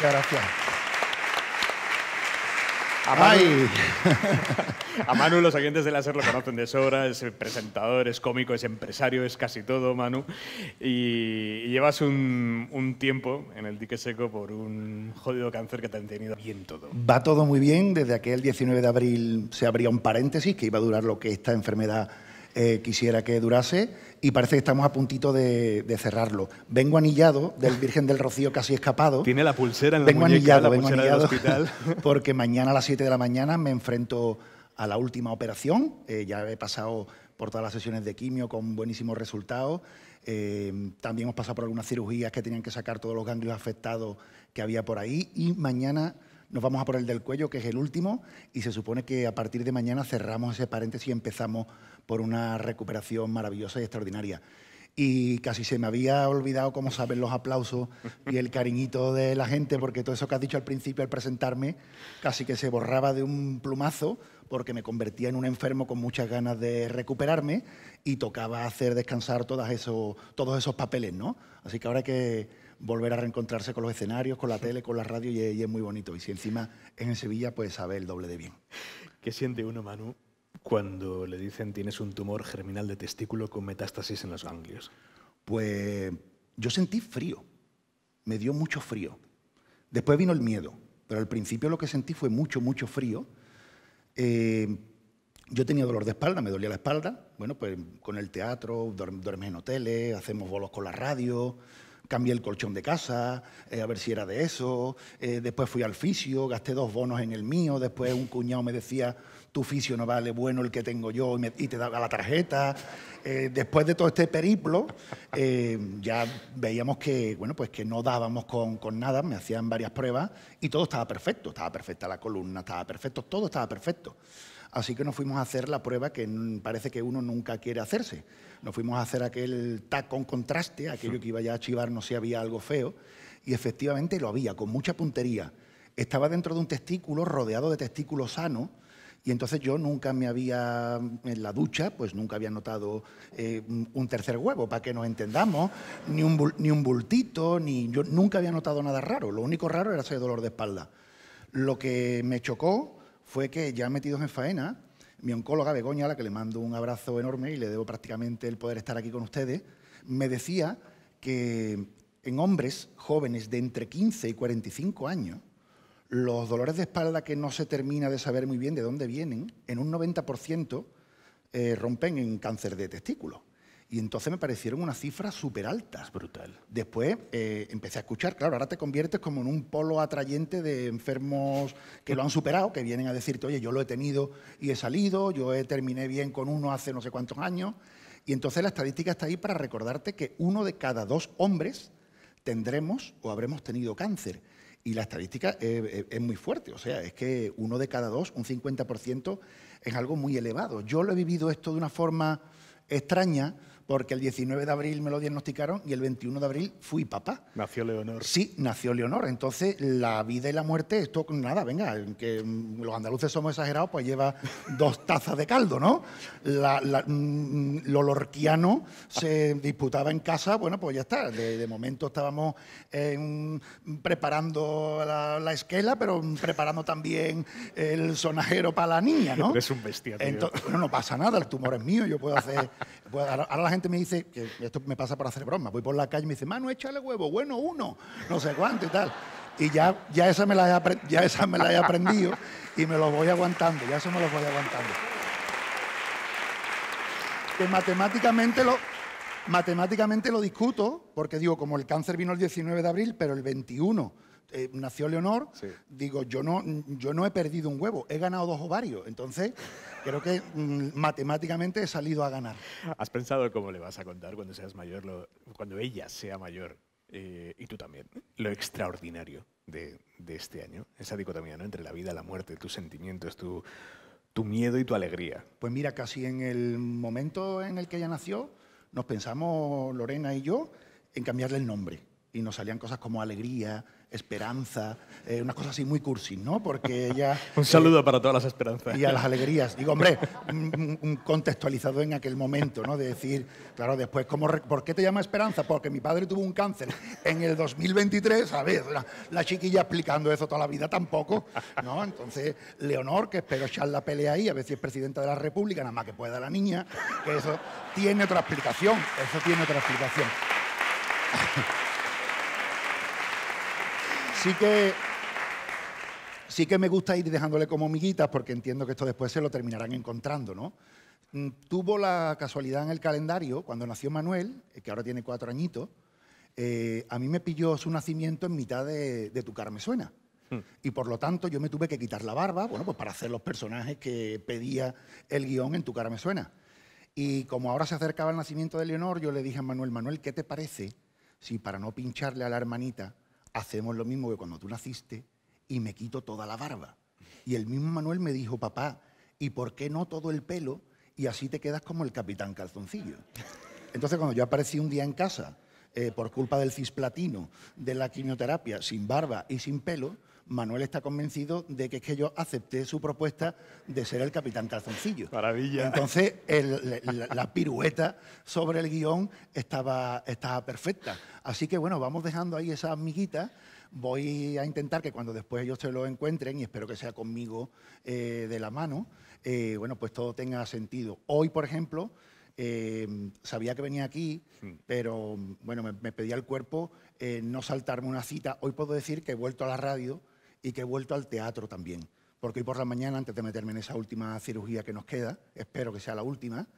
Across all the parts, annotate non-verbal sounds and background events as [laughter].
Muchas gracias. A Manu, [laughs] a Manu, los oyentes la SER lo conocen de sobra, es presentador, es cómico, es empresario, es casi todo, Manu. Y, llevas un, tiempo en el dique seco por un jodido cáncer que te han tenido bien todo. Va todo muy bien, desde aquel 19 de abril se abría un paréntesis que iba a durar lo que esta enfermedad eh, quisiera que durase y parece que estamos a puntito de, cerrarlo. Vengo anillado del ah. Virgen del Rocío casi escapado. Tiene la pulsera en la vengo anillado, vengo anillado del hospital. [laughs] Porque mañana a las 7 de la mañana me enfrento a la última operación. Eh, ya he pasado por todas las sesiones de quimio con buenísimos resultados. Eh, también hemos pasado por algunas cirugías que tenían que sacar todos los ganglios afectados que había por ahí. Y mañana nos vamos a por el del cuello, que es el último, y se supone que a partir de mañana cerramos ese paréntesis y empezamos por una recuperación maravillosa y extraordinaria. Y casi se me había olvidado como saben los aplausos y el cariñito de la gente, porque todo eso que has dicho al principio al presentarme, casi que se borraba de un plumazo, porque me convertía en un enfermo con muchas ganas de recuperarme y tocaba hacer descansar todos esos papeles, ¿no? Así que ahora que volver a reencontrarse con los escenarios, con la tele, con la radio y, es muy bonito. Y si encima es en Sevilla, pues sabe el doble de bien. ¿Qué siente uno, Manu, cuando le dicen tienes un tumor germinal de testículo con metástasis en los ganglios? Pues yo sentí frío, me dio mucho frío. Después vino el miedo, pero al principio lo que sentí fue mucho, mucho frío. Eh, yo tenía dolor de espalda, me dolía la espalda. Bueno, pues con el teatro, duermes en hoteles, hacemos bolos con la radio cambié el colchón de casa, eh, a ver si era de eso, eh, después fui al fisio, gasté dos bonos en el mío, después un cuñado me decía, tu fisio no vale bueno el que tengo yo y, te daba la tarjeta. Eh, después de todo este periplo, ya veíamos que, bueno, pues que no dábamos con, con, nada, me hacían varias pruebas y todo estaba perfecto, estaba perfecta la columna, estaba perfecto, todo estaba perfecto. Así que nos fuimos a hacer la prueba que parece que uno nunca quiere hacerse. Nos fuimos a hacer aquel tac con contraste, aquello que iba ya a chivarnos si había algo feo, y efectivamente lo había, con mucha puntería. Estaba dentro de un testículo rodeado de testículos sanos, y entonces yo nunca me había, en la ducha, pues nunca había notado eh, un tercer huevo, para que nos entendamos, ni un, ni un bultito, ni yo nunca había notado nada raro. Lo único raro era ese dolor de espalda. Lo que me chocó fue que ya metidos en faena, mi oncóloga Begoña, a la que le mando un abrazo enorme y le debo prácticamente el poder estar aquí con ustedes, me decía que en hombres jóvenes de entre 15 y 45 años, los dolores de espalda que no se termina de saber muy bien de dónde vienen, en un 90% eh, rompen en cáncer de testículo. Y entonces me parecieron unas cifras súper altas. brutal. Después eh, empecé a escuchar, claro, ahora te conviertes como en un polo atrayente de enfermos que lo han superado, que vienen a decirte, oye, yo lo he tenido y he salido, yo he, terminé bien con uno hace no sé cuántos años. Y entonces la estadística está ahí para recordarte que uno de cada dos hombres tendremos o habremos tenido cáncer. Y la estadística es, eh, eh, es, muy fuerte, o sea, es que uno de cada dos, un 50%, es algo muy elevado. Yo lo he vivido esto de una forma extraña porque el 19 de abril me lo diagnosticaron y el 21 de abril fui papá. Nació Leonor. Sí, nació Leonor. Entonces, la vida y la muerte, esto, nada, venga, que mm, los andaluces somos exagerados, pues lleva [laughs] dos tazas de caldo, ¿no? Mm, mm, lo lorquiano se [laughs] disputaba en casa, bueno, pues ya está. De, momento estábamos preparando la, esquela, pero preparando también el sonajero para la niña, ¿no? Es un bestia, tío. Entonces, no, no pasa nada, el tumor es mío, yo puedo hacer... ahora la gente me dice, que esto me pasa para hacer broma, voy por la calle y me dice, mano, échale huevo, bueno, uno, no sé cuánto y tal. Y ya, ya, esa, me la he ya esa me la he aprendido y me los voy aguantando, ya eso me los voy aguantando. Que matemáticamente lo, matemáticamente lo discuto, porque digo, como el cáncer vino el 19 de abril, pero el 21 eh, nació Leonor, digo, yo no, yo no he perdido un huevo, he ganado dos ovarios. Entonces, creo que mm, matemáticamente he salido a ganar. ¿Has pensado cómo le vas a contar cuando seas mayor, cuando ella sea mayor eh, y tú también, lo extraordinario de, este año? Esa dicotomía ¿no? entre la vida, la muerte, tus sentimientos, tu, tu miedo y tu alegría. Pues mira, casi en el momento en el que ella nació, nos pensamos, Lorena y yo, en cambiarle el nombre. Y nos salían cosas como alegría, esperanza, eh, una cosa así muy cursi, ¿no? Porque ella... [laughs] un eh, saludo para todas las esperanzas. Y a las alegrías. Digo, hombre, [laughs] un, contextualizado en aquel momento, ¿no? De decir, claro, después, ¿cómo ¿por qué te llama esperanza? Porque mi padre tuvo un cáncer en el 2023, a ver la chiquilla explicando eso toda la vida tampoco, ¿no? Entonces, Leonor, que espero echar la pelea ahí, a ver si es presidenta de la República, nada más que pueda la niña, que eso tiene otra explicación, eso tiene otra explicación. Sí que, sí que me gusta ir dejándole como amiguitas porque entiendo que esto después se lo terminarán encontrando, ¿no? Mm, tuvo la casualidad en el calendario, cuando nació Manuel, eh, que ahora tiene cuatro añitos, eh, a mí me pilló su nacimiento en mitad de, Tu Carme suena. Hmm. Y por lo tanto yo me tuve que quitar la barba, bueno, pues para hacer los personajes que pedía el guión en Tu cara suena. Y como ahora se acercaba el nacimiento de Leonor, yo le dije a Manuel, Manuel, ¿qué te parece si para no pincharle a la hermanita hacemos lo mismo que cuando tú naciste y me quito toda la barba. Y el mismo Manuel me dijo, papá, ¿y por qué no todo el pelo? Y así te quedas como el capitán calzoncillo. Entonces, cuando yo aparecí un día en casa, eh, por culpa del cisplatino, de la quimioterapia, sin barba y sin pelo, Manuel está convencido de que que yo acepté su propuesta de ser el capitán calzoncillo. Maravilla. Entonces, la, pirueta sobre el guión estaba, perfecta. Así que, bueno, vamos dejando ahí esa amiguita voy a intentar que cuando después ellos se lo encuentren, y espero que sea conmigo eh, de la mano, eh, bueno, pues todo tenga sentido. Hoy, por ejemplo, eh, sabía que venía aquí, hmm. pero bueno, me, pedía el cuerpo no saltarme una cita. Hoy puedo decir que he vuelto a la radio y que he vuelto al teatro también. Porque hoy por la mañana, antes de meterme en esa última cirugía que nos queda, espero que sea la última,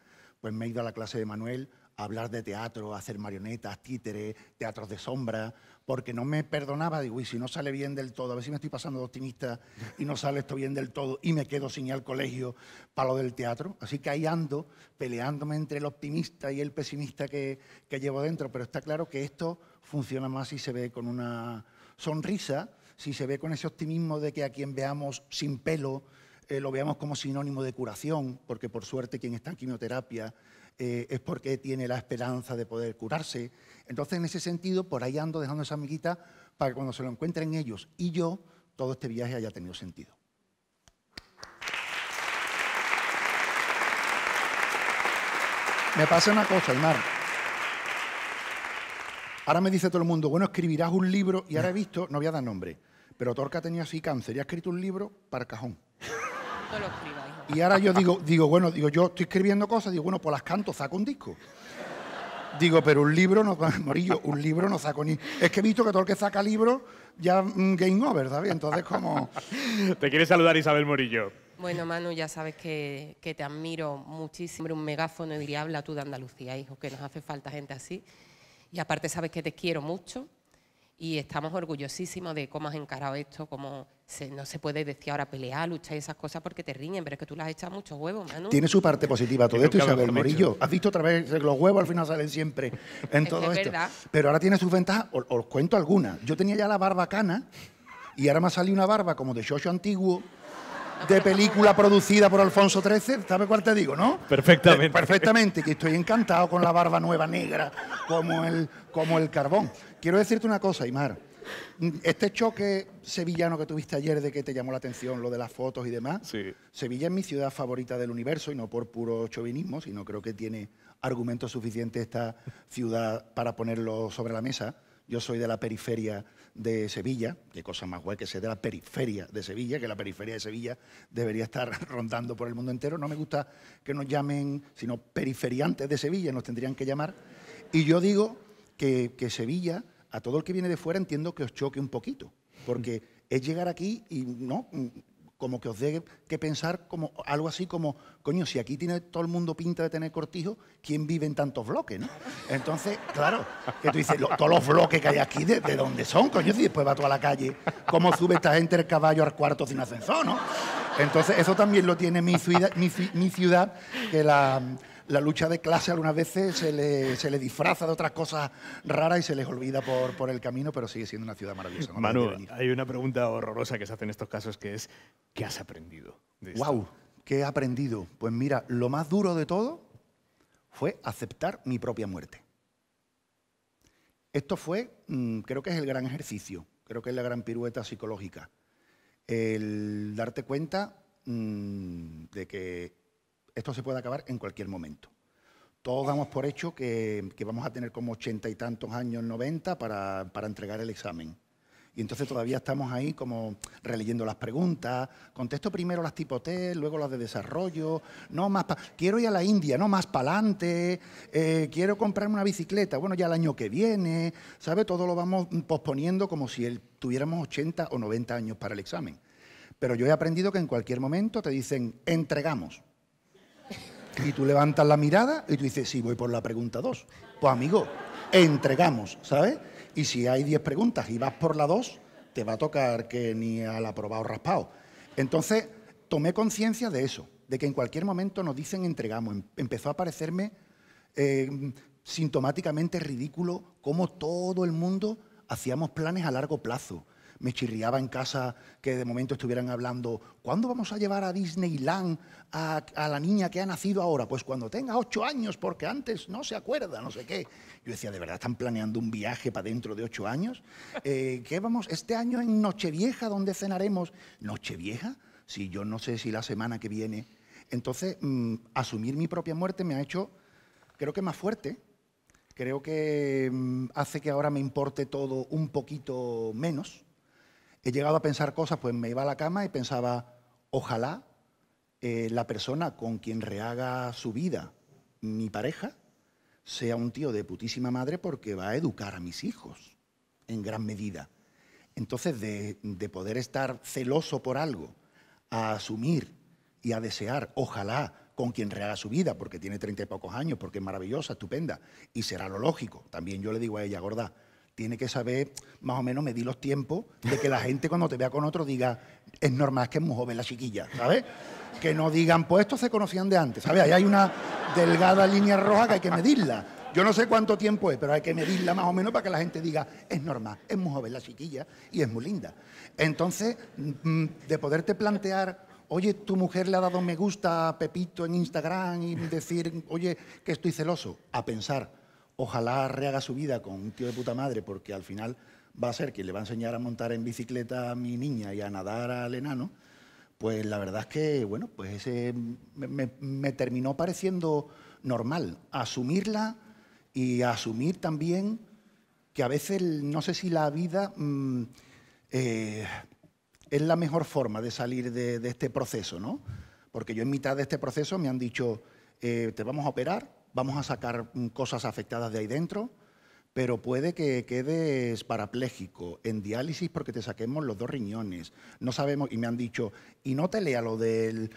pues me he ido a la clase de Manuel a hablar de teatro, a hacer marionetas, títeres, teatros de sombra, porque no me perdonaba, digo, y si no sale bien del todo, a ver si me estoy pasando de optimista y no sale esto bien del todo y me quedo sin ir al colegio para lo del teatro. Así que ahí ando peleándome entre el optimista y el pesimista que, que llevo dentro, pero está claro que esto funciona más si se ve con una sonrisa si se ve con ese optimismo de que a quien veamos sin pelo eh, lo veamos como sinónimo de curación, porque por suerte quien está en quimioterapia eh, es porque tiene la esperanza de poder curarse. Entonces, en ese sentido, por ahí ando dejando esa amiguita para que cuando se lo encuentren ellos y yo, todo este viaje haya tenido sentido. Me pasa una cosa, Aymar. Ahora me dice todo el mundo, bueno, escribirás un libro y ahora he visto, no voy a dar nombre, pero ha tenía así cáncer y ha escrito un libro para cajón. lo Y ahora yo digo, digo, bueno, digo, yo estoy escribiendo cosas, digo, bueno, pues las canto, saco un disco. Digo, pero un libro no, [laughs] Morillo, un libro no saco ni. Es que he visto que todo saca libro ya mm, game over, ¿sabes? Entonces, como. [laughs] Te quiere saludar Isabel Morillo. Bueno, Manu, ya sabes que, te admiro muchísimo. Un megáfono y diría, habla tú de Andalucía, hijo, que nos hace falta gente así. Y aparte sabes que te quiero mucho y estamos orgullosísimos de cómo has encarado esto, cómo no se puede decir ahora pelear, luchar y esas cosas porque te riñen, pero es que tú las has echado muchos huevos, Manu. Tiene su parte positiva todo esto, Isabel Morillo. Has visto otra vez que los huevos al final salen siempre [laughs] en todo esto. pero ahora tiene sus ventajas, os, cuento algunas. Yo tenía ya la barba cana y ahora me ha salido una barba como de Shosho antiguo de película producida por Alfonso XIII, ¿sabes cuál te digo, no? Perfectamente. perfectamente, que estoy encantado con la barba nueva negra, como el, como el carbón. Quiero decirte una cosa, Aymar. Este choque sevillano que tuviste ayer de que te llamó la atención lo de las fotos y demás, sí. Sevilla es mi ciudad favorita del universo y no por puro chauvinismo, sino creo que tiene argumentos suficientes esta ciudad para ponerlo sobre la mesa. Yo soy de la periferia de Sevilla, qué cosa más guay que ser de la periferia de Sevilla, que la periferia de Sevilla debería estar [laughs] rondando por el mundo entero. No me gusta que nos llamen, sino periferiantes de Sevilla, nos tendrían que llamar. Y yo digo que, que Sevilla, a todo el que viene de fuera, entiendo que os choque un poquito, porque es llegar aquí y no, como que os dé que pensar como algo así como, coño, si aquí tiene todo el mundo pinta de tener cortijo, ¿quién vive en tantos bloques, no? Entonces, claro, que tú dices, todos los bloques que hay aquí, ¿de, dónde son, coño? Si después va a la calle, ¿cómo sube esta gente el caballo al cuarto sin ascensor, no? Entonces, eso también lo tiene mi mi ciudad que la la lucha de clase algunas veces se le, disfraza de otras cosas raras y se les olvida por, por el camino, pero sigue siendo una ciudad maravillosa. Manu, hay una pregunta horrorosa que se hace en estos casos que es, ¿qué has aprendido? ¡Guau! ¡Wow! ¿Qué he aprendido? Pues mira, lo más duro de todo fue aceptar mi propia muerte. Esto fue, mm, creo que es el gran ejercicio, creo que es la gran pirueta psicológica. El darte cuenta mm, de que esto se puede acabar en cualquier momento. Todos damos por hecho que, vamos a tener como ochenta y tantos años, 90, para, entregar el examen. Y entonces todavía estamos ahí como releyendo las preguntas. Contesto primero las tipo T, luego las de desarrollo. No más. quiero ir a la India, no más para adelante. Eh, quiero comprarme una bicicleta. Bueno, ya el año que viene. ¿Sabe? Todo lo vamos posponiendo como si tuviéramos 80 o 90 años para el examen. Pero yo he aprendido que en cualquier momento te dicen entregamos. Y tú levantas la mirada y tú dices, sí, voy por la pregunta 2. Pues amigo, entregamos, ¿sabes? Y si hay 10 preguntas y vas por la 2, te va a tocar que ni al aprobado raspao. Entonces, tomé conciencia de eso, de que en cualquier momento nos dicen entregamos. Em-, empezó a parecerme eh, sintomáticamente ridículo cómo todo el mundo hacíamos planes a largo plazo me chirriaba en casa que de momento estuvieran hablando, ¿cuándo vamos a llevar a Disneyland a, la niña que ha nacido ahora? Pues cuando tenga ocho años, porque antes no se acuerda, no sé qué. Yo decía, ¿de verdad están planeando un viaje para dentro de ocho años? Eh, ¿Qué vamos? Este año en Nochevieja, donde cenaremos. ¿Nochevieja? Si sí, yo no sé si la semana que viene. Entonces, mm, asumir mi propia muerte me ha hecho, creo que más fuerte, creo que mm, hace que ahora me importe todo un poquito menos, he llegado a pensar cosas, pues me iba a la cama y pensaba, ojalá eh, la persona con quien rehaga su vida mi pareja sea un tío de putísima madre porque va a educar a mis hijos en gran medida. Entonces, de, de poder estar celoso por algo, a asumir y a desear, ojalá, con quien rehaga su vida, porque tiene treinta y pocos años, porque es maravillosa, estupenda, y será lo lógico. También yo le digo a ella, gorda, tiene que saber más o menos medir los tiempos de que la gente cuando te vea con otro diga, es normal que es muy joven la chiquilla, ¿sabes? Que no digan, pues estos se conocían de antes, ¿sabes? Ahí hay una delgada línea roja que hay que medirla. Yo no sé cuánto tiempo es, pero hay que medirla más o menos para que la gente diga, es normal, es muy joven la chiquilla y es muy linda. Entonces, mm, mm, de poderte plantear, oye, tu mujer le ha dado me gusta a Pepito en Instagram y decir, oye, que estoy celoso, a pensar, Ojalá rehaga su vida con un tío de puta madre, porque al final va a ser quien le va a enseñar a montar en bicicleta a mi niña y a nadar al enano. Pues la verdad es que, bueno, pues me, terminó pareciendo normal. Asumirla y asumir también que a veces, no sé si la vida mm, eh, es la mejor forma de salir de, este proceso, ¿no? Porque yo en mitad de este proceso me han dicho, eh, te vamos a operar, vamos a sacar cosas afectadas de ahí dentro, pero puede que quedes parapléjico en diálisis porque te saquemos los dos riñones. No sabemos, y me han dicho, y no te lea lo del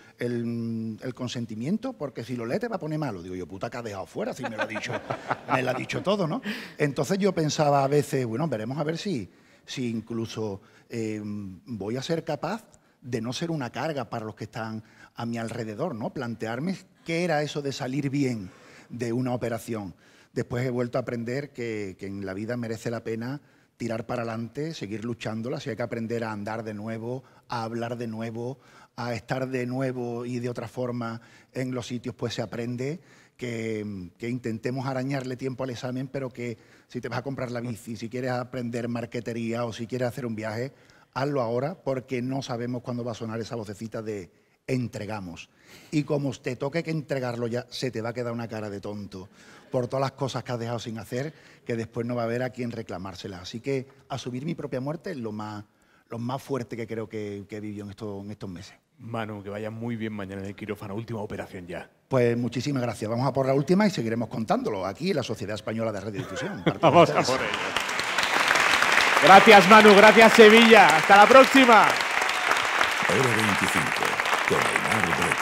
consentimiento porque si lo lee te va a poner malo. Digo yo, puta, que ha dejado fuera si me lo ha dicho, [laughs] me lo ha dicho todo, ¿no? Entonces yo pensaba a veces, bueno, veremos a ver si, si incluso em, voy a ser capaz de no ser una carga para los que están a mi alrededor, ¿no? Plantearme qué era eso de salir bien de una operación. Después he vuelto a aprender que, que en la vida merece la pena tirar para adelante, seguir luchándola, si hay que aprender a andar de nuevo, a hablar de nuevo, a estar de nuevo y de otra forma en los sitios, pues se aprende. Que, que, intentemos arañarle tiempo al examen, pero que si te vas a comprar la bici, si quieres aprender marquetería o si quieres hacer un viaje, hazlo ahora porque no sabemos cuándo va a sonar esa vocecita de, entregamos. Y como te toque que entregarlo ya, se te va a quedar una cara de tonto por todas las cosas que has dejado sin hacer, que después no va a haber a quien reclamárselas. Así que a subir mi propia muerte es lo más, lo más fuerte que creo que, he vivido en, en estos meses. Manu, que vaya muy bien mañana en el quirófano, última operación ya. Pues muchísimas gracias. Vamos a por la última y seguiremos contándolo aquí en la Sociedad Española de Radiodifusión. [laughs] Vamos a por ello. Gracias Manu, gracias Sevilla. Hasta la próxima. 25. дома и народа